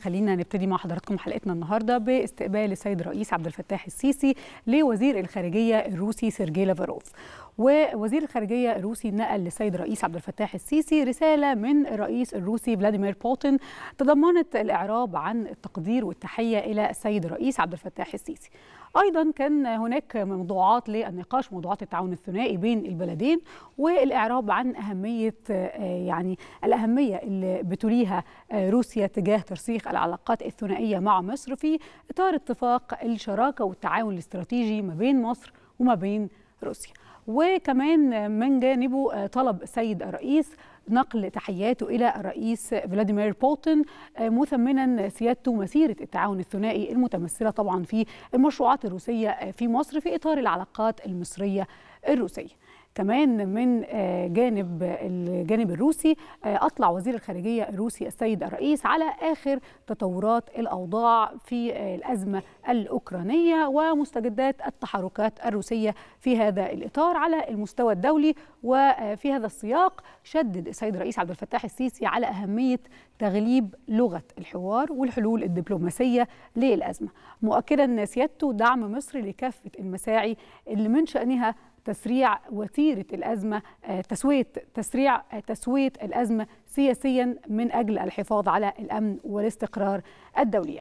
خلينا نبتدي مع حضراتكم حلقتنا النهارده باستقبال السيد الرئيس عبد الفتاح السيسي لوزير الخارجيه الروسي سيرجي لافاروف ووزير الخارجيه الروسي نقل للسيد الرئيس عبد الفتاح السيسي رساله من الرئيس الروسي فلاديمير بوتين تضمنت الاعراب عن التقدير والتحيه الى السيد الرئيس عبد الفتاح السيسي ايضا كان هناك موضوعات للنقاش موضوعات التعاون الثنائي بين البلدين والاعراب عن اهميه يعني الاهميه اللي بتوليها روسيا تجاه ترسيخ العلاقات الثنائيه مع مصر في اطار اتفاق الشراكه والتعاون الاستراتيجي ما بين مصر وما بين روسيا وكمان من جانبه آه، طلب السيد الرئيس نقل تحياته إلى الرئيس فلاديمير بوتين آه، مثمنا سيادته مسيرة التعاون الثنائي المتمثلة طبعا في المشروعات الروسية آه، في مصر في إطار العلاقات المصرية الروسية كمان من آه، جانب الجانب الروسي آه، اطلع وزير الخارجيه الروسي السيد الرئيس على اخر تطورات الاوضاع في آه، الازمه الاوكرانيه ومستجدات التحركات الروسيه في هذا الاطار على المستوى الدولي وفي هذا السياق شدد السيد الرئيس عبد الفتاح السيسي على اهميه تغليب لغه الحوار والحلول الدبلوماسيه للازمه مؤكدا سيادته دعم مصر لكافه المساعي اللي من شانها تسريع وتيره الازمه آه، تسويه تسريع آه، تسويه الازمه سياسيا من اجل الحفاظ على الامن والاستقرار الدولي